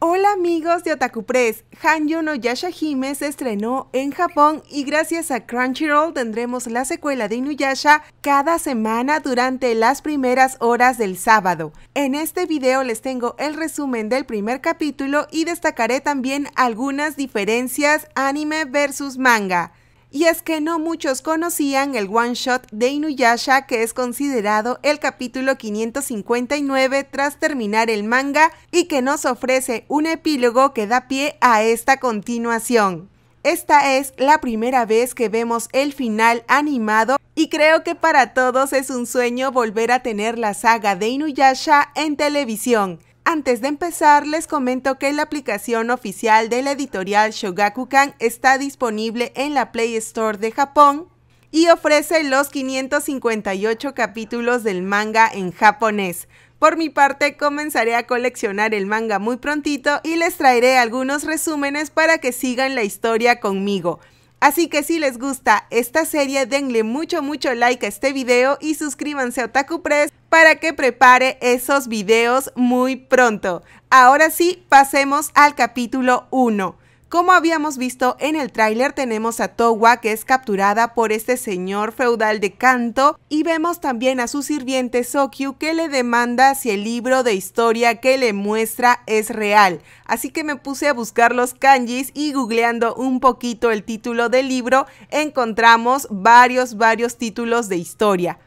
Hola amigos de Otaku Press, Hanyo no Yashahime se estrenó en Japón y gracias a Crunchyroll tendremos la secuela de Inuyasha cada semana durante las primeras horas del sábado. En este video les tengo el resumen del primer capítulo y destacaré también algunas diferencias anime versus manga. Y es que no muchos conocían el one shot de Inuyasha, que es considerado el capítulo 559 tras terminar el manga y que nos ofrece un epílogo que da pie a esta continuación. Esta es la primera vez que vemos el final animado y creo que para todos es un sueño volver a tener la saga de Inuyasha en televisión antes de empezar, les comento que la aplicación oficial de la editorial Shogakukan está disponible en la Play Store de Japón y ofrece los 558 capítulos del manga en japonés. Por mi parte, comenzaré a coleccionar el manga muy prontito y les traeré algunos resúmenes para que sigan la historia conmigo. Así que si les gusta esta serie, denle mucho, mucho like a este video y suscríbanse a Otaku Press para que prepare esos videos muy pronto. Ahora sí, pasemos al capítulo 1. Como habíamos visto en el tráiler, tenemos a Towa que es capturada por este señor feudal de Kanto y vemos también a su sirviente Sokyu que le demanda si el libro de historia que le muestra es real. Así que me puse a buscar los kanjis y googleando un poquito el título del libro encontramos varios, varios títulos de historia.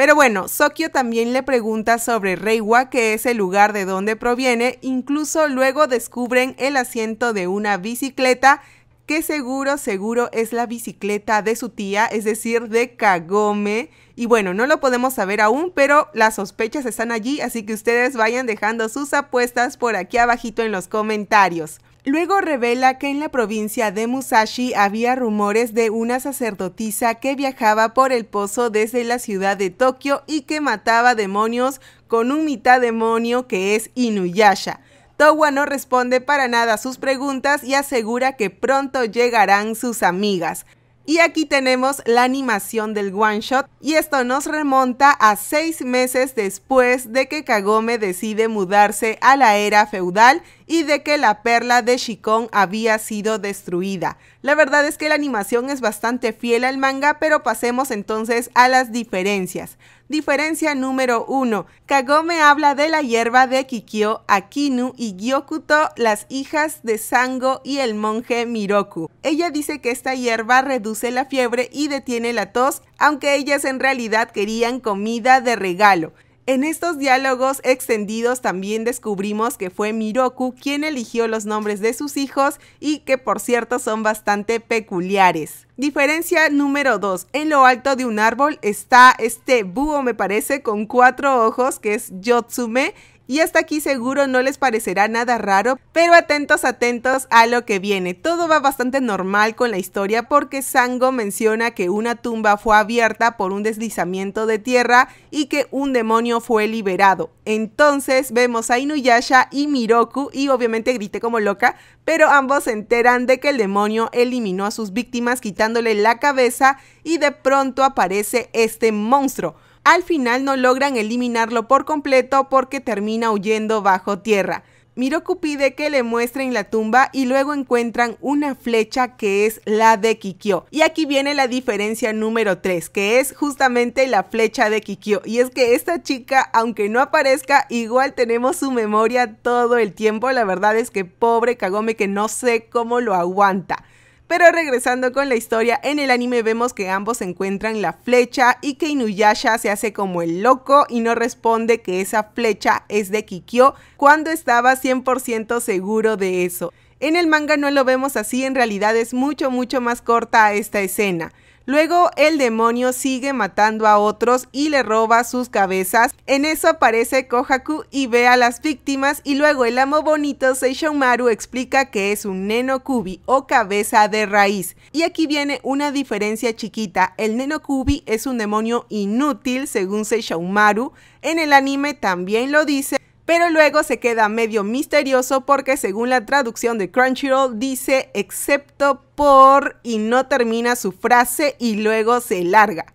Pero bueno, Sokio también le pregunta sobre Reiwa, que es el lugar de donde proviene, incluso luego descubren el asiento de una bicicleta que seguro, seguro es la bicicleta de su tía, es decir, de Kagome. Y bueno, no lo podemos saber aún, pero las sospechas están allí, así que ustedes vayan dejando sus apuestas por aquí abajito en los comentarios. Luego revela que en la provincia de Musashi había rumores de una sacerdotisa que viajaba por el pozo desde la ciudad de Tokio y que mataba demonios con un mitad demonio que es Inuyasha. Towa no responde para nada a sus preguntas y asegura que pronto llegarán sus amigas. Y aquí tenemos la animación del one shot y esto nos remonta a seis meses después de que Kagome decide mudarse a la era feudal y de que la perla de Shikon había sido destruida. La verdad es que la animación es bastante fiel al manga, pero pasemos entonces a las diferencias. Diferencia número 1. Kagome habla de la hierba de Kikyo, Akinu y Gyokuto, las hijas de Sango y el monje Miroku. Ella dice que esta hierba reduce la fiebre y detiene la tos, aunque ellas en realidad querían comida de regalo. En estos diálogos extendidos también descubrimos que fue Miroku quien eligió los nombres de sus hijos y que por cierto son bastante peculiares. Diferencia número 2. En lo alto de un árbol está este búho, me parece, con cuatro ojos, que es Yotsume, y hasta aquí seguro no les parecerá nada raro, pero atentos, atentos a lo que viene. Todo va bastante normal con la historia porque Sango menciona que una tumba fue abierta por un deslizamiento de tierra y que un demonio fue liberado. Entonces vemos a Inuyasha y Miroku y obviamente grite como loca, pero ambos se enteran de que el demonio eliminó a sus víctimas quitándole la cabeza y de pronto aparece este monstruo. Al final no logran eliminarlo por completo porque termina huyendo bajo tierra. Miroku pide que le muestren la tumba y luego encuentran una flecha que es la de Kikyo. Y aquí viene la diferencia número 3, que es justamente la flecha de Kikyo. Y es que esta chica, aunque no aparezca, igual tenemos su memoria todo el tiempo. La verdad es que pobre Kagome que no sé cómo lo aguanta. Pero regresando con la historia, en el anime vemos que ambos encuentran la flecha y que Inuyasha se hace como el loco y no responde que esa flecha es de Kikyo cuando estaba 100% seguro de eso. En el manga no lo vemos así, en realidad es mucho, mucho más corta esta escena. Luego el demonio sigue matando a otros y le roba sus cabezas. En eso aparece Kohaku y ve a las víctimas y luego el amo bonito Seishoumaru explica que es un neno o cabeza de raíz. Y aquí viene una diferencia chiquita. El neno es un demonio inútil según Seishoumaru, En el anime también lo dice pero luego se queda medio misterioso porque según la traducción de Crunchyroll dice excepto por y no termina su frase y luego se larga.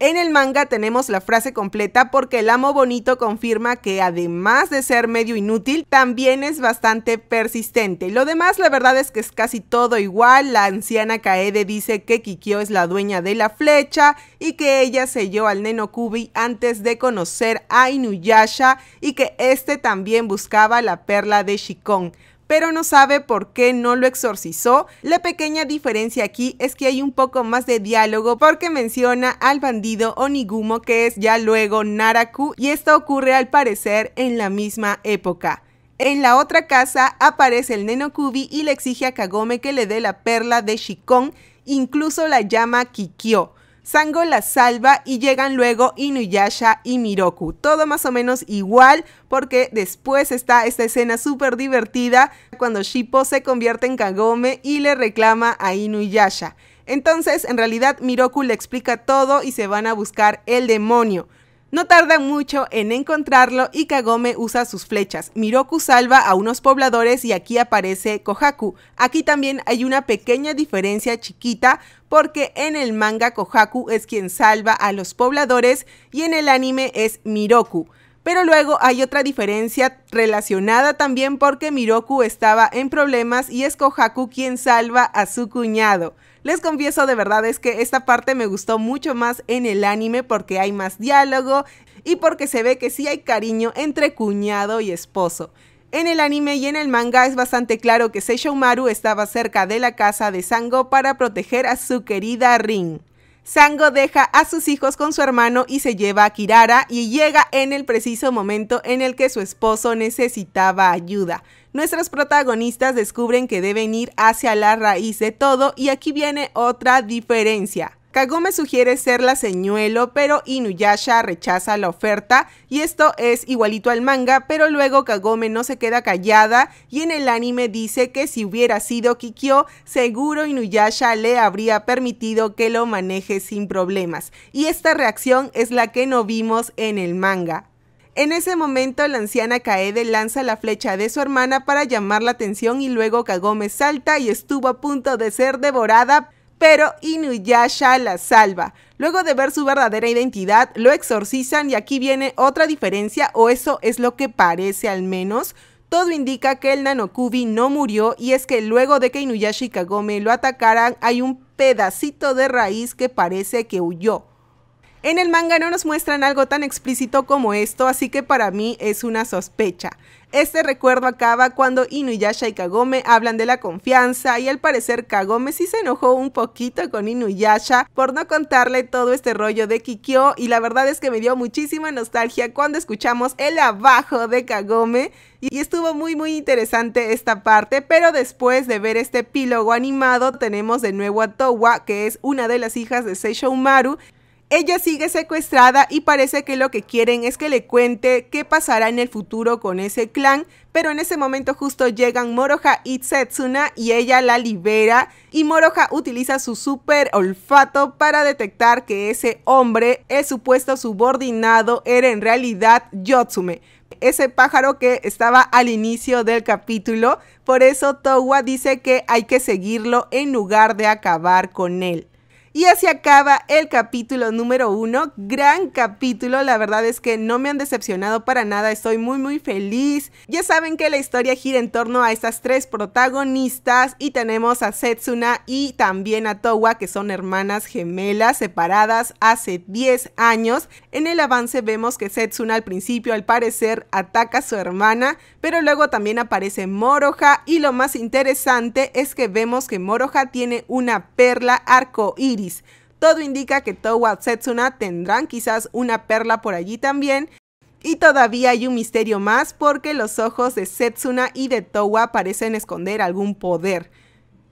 En el manga tenemos la frase completa porque el amo bonito confirma que además de ser medio inútil, también es bastante persistente. Lo demás la verdad es que es casi todo igual. La anciana Kaede dice que Kikyo es la dueña de la flecha y que ella selló al Neno Kubi antes de conocer a Inuyasha y que este también buscaba la perla de Shikon pero no sabe por qué no lo exorcizó. La pequeña diferencia aquí es que hay un poco más de diálogo porque menciona al bandido Onigumo que es ya luego Naraku y esto ocurre al parecer en la misma época. En la otra casa aparece el Nenokubi y le exige a Kagome que le dé la perla de Shikon, incluso la llama Kikyo. Sango la salva y llegan luego Inuyasha y Miroku. Todo más o menos igual porque después está esta escena súper divertida cuando Shippo se convierte en Kagome y le reclama a Inuyasha. Entonces, en realidad, Miroku le explica todo y se van a buscar el demonio. No tarda mucho en encontrarlo y Kagome usa sus flechas. Miroku salva a unos pobladores y aquí aparece Kohaku. Aquí también hay una pequeña diferencia chiquita porque en el manga Kohaku es quien salva a los pobladores y en el anime es Miroku. Pero luego hay otra diferencia relacionada también porque Miroku estaba en problemas y es Kohaku quien salva a su cuñado. Les confieso de verdad es que esta parte me gustó mucho más en el anime porque hay más diálogo y porque se ve que sí hay cariño entre cuñado y esposo. En el anime y en el manga es bastante claro que Maru estaba cerca de la casa de Sango para proteger a su querida Rin. Sango deja a sus hijos con su hermano y se lleva a Kirara y llega en el preciso momento en el que su esposo necesitaba ayuda. Nuestros protagonistas descubren que deben ir hacia la raíz de todo y aquí viene otra diferencia. Kagome sugiere ser la señuelo, pero Inuyasha rechaza la oferta y esto es igualito al manga, pero luego Kagome no se queda callada y en el anime dice que si hubiera sido Kikyo, seguro Inuyasha le habría permitido que lo maneje sin problemas. Y esta reacción es la que no vimos en el manga. En ese momento, la anciana Kaede lanza la flecha de su hermana para llamar la atención y luego Kagome salta y estuvo a punto de ser devorada, pero Inuyasha la salva. Luego de ver su verdadera identidad, lo exorcizan y aquí viene otra diferencia, o eso es lo que parece al menos. Todo indica que el Nanokubi no murió y es que luego de que Inuyasha y Kagome lo atacaran hay un pedacito de raíz que parece que huyó. En el manga no nos muestran algo tan explícito como esto, así que para mí es una sospecha. Este recuerdo acaba cuando Inuyasha y Kagome hablan de la confianza y al parecer Kagome sí se enojó un poquito con Inuyasha por no contarle todo este rollo de Kikyo y la verdad es que me dio muchísima nostalgia cuando escuchamos el abajo de Kagome y estuvo muy muy interesante esta parte, pero después de ver este epílogo animado tenemos de nuevo a Towa que es una de las hijas de Maru ella sigue secuestrada y parece que lo que quieren es que le cuente qué pasará en el futuro con ese clan, pero en ese momento justo llegan Moroha y Setsuna y ella la libera y Moroha utiliza su super olfato para detectar que ese hombre, el supuesto subordinado, era en realidad Yotsume ese pájaro que estaba al inicio del capítulo. Por eso Towa dice que hay que seguirlo en lugar de acabar con él. Y así acaba el capítulo número uno. Gran capítulo, la verdad es que no me han decepcionado para nada, estoy muy muy feliz. Ya saben que la historia gira en torno a estas tres protagonistas y tenemos a Setsuna y también a Towa, que son hermanas gemelas separadas hace 10 años. En el avance vemos que Setsuna al principio al parecer ataca a su hermana, pero luego también aparece Moroja. y lo más interesante es que vemos que Moroja tiene una perla arcoíris todo indica que Towa Setsuna tendrán quizás una perla por allí también. Y todavía hay un misterio más porque los ojos de Setsuna y de Towa parecen esconder algún poder.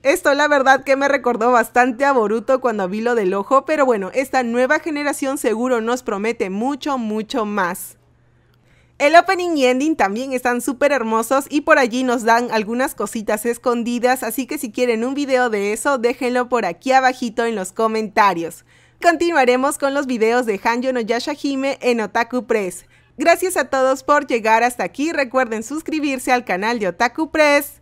Esto la verdad que me recordó bastante a Boruto cuando vi lo del ojo, pero bueno, esta nueva generación seguro nos promete mucho, mucho más. El opening y ending también están súper hermosos y por allí nos dan algunas cositas escondidas, así que si quieren un video de eso, déjenlo por aquí abajito en los comentarios. Continuaremos con los videos de Hanjo no Yashahime en Otaku Press. Gracias a todos por llegar hasta aquí, recuerden suscribirse al canal de Otaku Press.